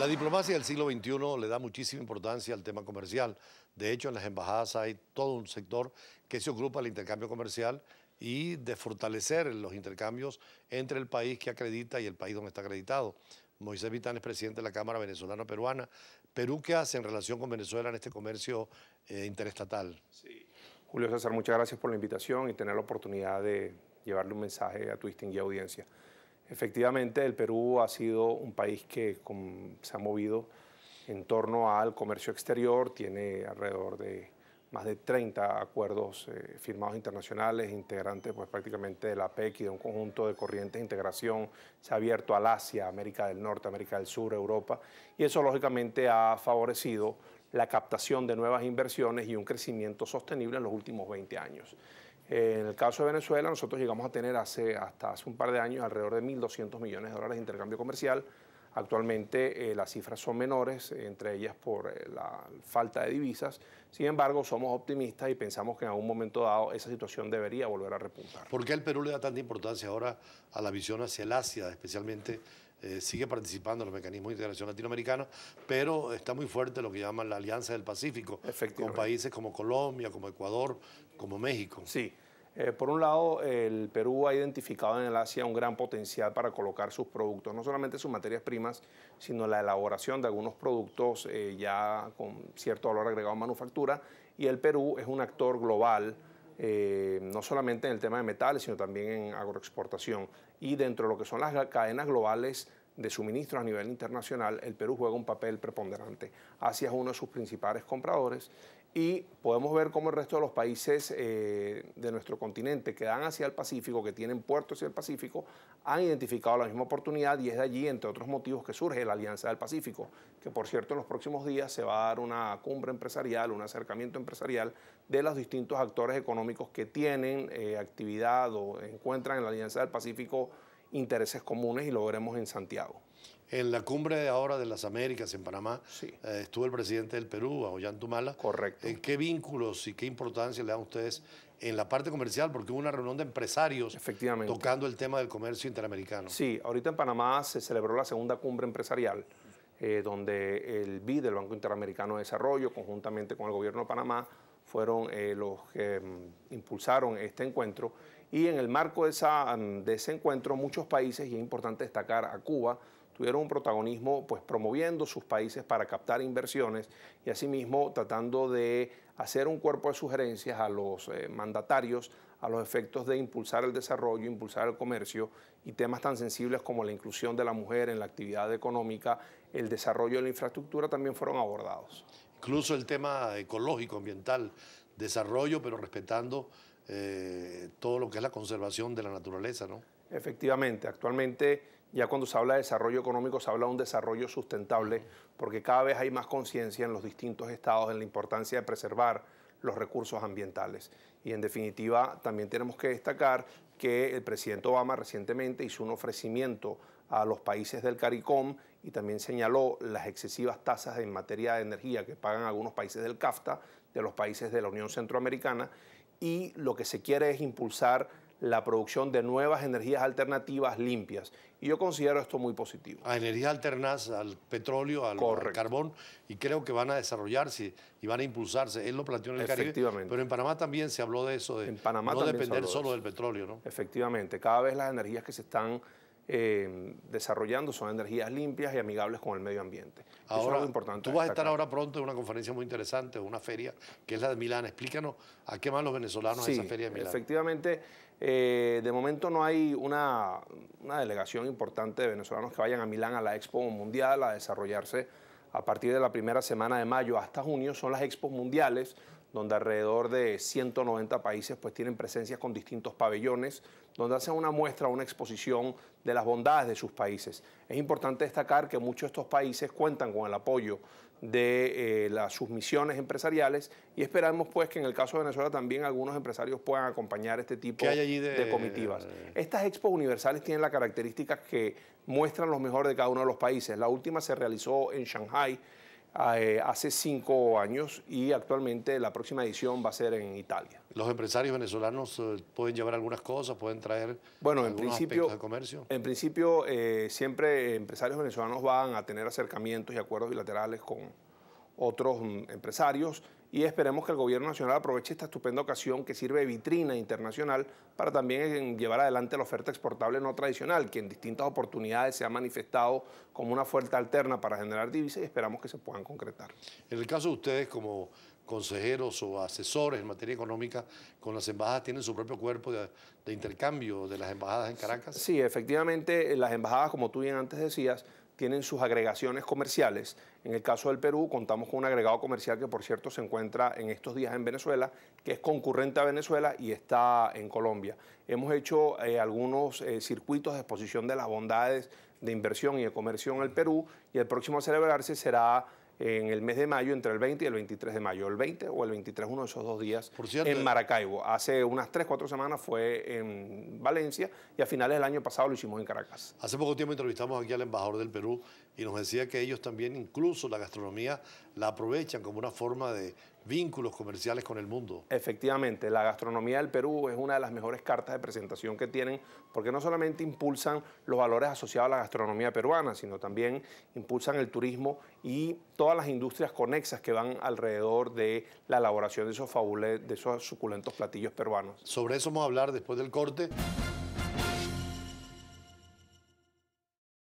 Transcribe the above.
La diplomacia del siglo XXI le da muchísima importancia al tema comercial. De hecho, en las embajadas hay todo un sector que se ocupa del intercambio comercial y de fortalecer los intercambios entre el país que acredita y el país donde está acreditado. Moisés Vitán es presidente de la Cámara Venezolano-Peruana. ¿Perú qué hace en relación con Venezuela en este comercio eh, interestatal? Julio César, muchas gracias por la invitación y tener la oportunidad de llevarle un mensaje a tu distinguida audiencia. Efectivamente, el Perú ha sido un país que se ha movido en torno al comercio exterior, tiene alrededor de más de 30 acuerdos eh, firmados internacionales, integrantes pues, prácticamente de la PEC y de un conjunto de corrientes de integración. Se ha abierto al Asia, América del Norte, América del Sur, Europa, y eso lógicamente ha favorecido la captación de nuevas inversiones y un crecimiento sostenible en los últimos 20 años en el caso de Venezuela, nosotros llegamos a tener hace, hasta hace un par de años alrededor de 1.200 millones de dólares de intercambio comercial. Actualmente eh, las cifras son menores, entre ellas por eh, la falta de divisas. Sin embargo, somos optimistas y pensamos que en algún momento dado esa situación debería volver a repuntar. ¿Por qué el Perú le da tanta importancia ahora a la visión hacia el Asia, especialmente? Eh, sigue participando en los mecanismos de integración latinoamericana, pero está muy fuerte lo que llaman la Alianza del Pacífico, con países como Colombia, como Ecuador, como México. Sí, eh, por un lado, el Perú ha identificado en el Asia un gran potencial para colocar sus productos, no solamente sus materias primas, sino la elaboración de algunos productos eh, ya con cierto valor agregado en manufactura. Y el Perú es un actor global, eh, no solamente en el tema de metales, sino también en agroexportación. Y dentro de lo que son las cadenas globales de suministros a nivel internacional, el Perú juega un papel preponderante. hacia es uno de sus principales compradores y podemos ver cómo el resto de los países eh, de nuestro continente que dan hacia el Pacífico, que tienen puertos hacia el Pacífico, han identificado la misma oportunidad y es de allí, entre otros motivos, que surge la Alianza del Pacífico, que por cierto en los próximos días se va a dar una cumbre empresarial, un acercamiento empresarial de los distintos actores económicos que tienen eh, actividad o encuentran en la Alianza del Pacífico intereses comunes y lo veremos en Santiago. En la cumbre ahora de las Américas en Panamá eh, estuvo el presidente del Perú, Ollantumala. Correcto. ¿En eh, ¿Qué vínculos y qué importancia le dan ustedes en la parte comercial? Porque hubo una reunión de empresarios tocando el tema del comercio interamericano. Sí, ahorita en Panamá se celebró la segunda cumbre empresarial, eh, donde el BID, el Banco Interamericano de Desarrollo, conjuntamente con el gobierno de Panamá, fueron eh, los que mm, impulsaron este encuentro. Y en el marco de, esa, mm, de ese encuentro, muchos países, y es importante destacar a Cuba, tuvieron un protagonismo pues promoviendo sus países para captar inversiones y asimismo tratando de hacer un cuerpo de sugerencias a los eh, mandatarios a los efectos de impulsar el desarrollo, impulsar el comercio y temas tan sensibles como la inclusión de la mujer en la actividad económica, el desarrollo de la infraestructura también fueron abordados incluso el tema ecológico, ambiental, desarrollo, pero respetando eh, todo lo que es la conservación de la naturaleza, ¿no? Efectivamente, actualmente ya cuando se habla de desarrollo económico se habla de un desarrollo sustentable porque cada vez hay más conciencia en los distintos estados en la importancia de preservar los recursos ambientales. Y en definitiva, también tenemos que destacar que el presidente Obama recientemente hizo un ofrecimiento a los países del CARICOM y también señaló las excesivas tasas en materia de energía que pagan algunos países del CAFTA, de los países de la Unión Centroamericana, y lo que se quiere es impulsar la producción de nuevas energías alternativas limpias. Y yo considero esto muy positivo. A energías alternas al petróleo, al, carbón, y creo que van a desarrollarse y van a impulsarse. Él lo planteó en el Efectivamente. pero en Panamá también se habló de eso, de no depender solo del petróleo. ¿no? Efectivamente, cada vez las energías que se están Em, desarrollando son energías limpias y amigables con el medio ambiente. Ahora, Eso es importante. Tú vas a estar ahora pronto en una conferencia muy interesante, una feria, que es la de Milán. Explícanos a qué van los venezolanos a esa feria de Milán. Efectivamente, eh, de momento no hay una delegación importante de venezolanos que vayan a Milán a la Expo Mundial a desarrollarse a partir de la primera semana de mayo hasta junio son las expos mundiales, donde alrededor de 190 países pues tienen presencias con distintos pabellones, donde hacen una muestra, una exposición de las bondades de sus países. Es importante destacar que muchos de estos países cuentan con el apoyo de eh, las, sus misiones empresariales y esperamos pues que en el caso de Venezuela también algunos empresarios puedan acompañar este tipo de, comitivas. Estas expos universales tienen la característica que muestran lo mejor de cada uno de los países. La última se realizó en Shanghai eh, hace cinco años y actualmente la próxima edición va a ser en Italia. ¿Los empresarios venezolanos eh, pueden llevar algunas cosas, pueden traer bueno, en principio, de comercio? En principio, eh, siempre empresarios venezolanos van a tener acercamientos y acuerdos bilaterales con, otros mm, empresarios y esperemos que el gobierno nacional aproveche esta estupenda ocasión que sirve de vitrina internacional para también eh, llevar adelante la oferta exportable no tradicional, que en distintas oportunidades se ha manifestado como una fuerza alterna para generar divisas y esperamos que se puedan concretar. En el caso de ustedes como consejeros o asesores en materia económica con las embajadas tienen su propio cuerpo de, intercambio de las embajadas en Caracas? Sí, efectivamente, eh, las embajadas, como tú bien antes decías, tienen sus agregaciones comerciales. En el caso del Perú, contamos con un agregado comercial que, por cierto, se encuentra en estos días en Venezuela, que es concurrente a Venezuela y está en Colombia. Hemos hecho eh, algunos eh, circuitos de exposición de las bondades de inversión y de comercio en el Perú y el próximo a celebrarse será en el mes de mayo, entre el 20 y el 23 de mayo, el 20 o el 23, uno de esos dos días, en eh, Maracaibo. Hace unas 3, 4 semanas fue en Valencia y a finales del año pasado lo hicimos en Caracas. Hace poco tiempo entrevistamos aquí al embajador del Perú y nos decía que ellos también, incluso la gastronomía, la aprovechan como una forma de vínculos comerciales con el mundo. Efectivamente, la gastronomía del Perú es una de las mejores cartas de presentación que tienen porque no solamente impulsan los valores asociados a la gastronomía peruana, sino también impulsan el turismo y todas las industrias conexas que van alrededor de la elaboración de esos, fabules de esos suculentos platillos peruanos. Sobre eso vamos a hablar después del corte.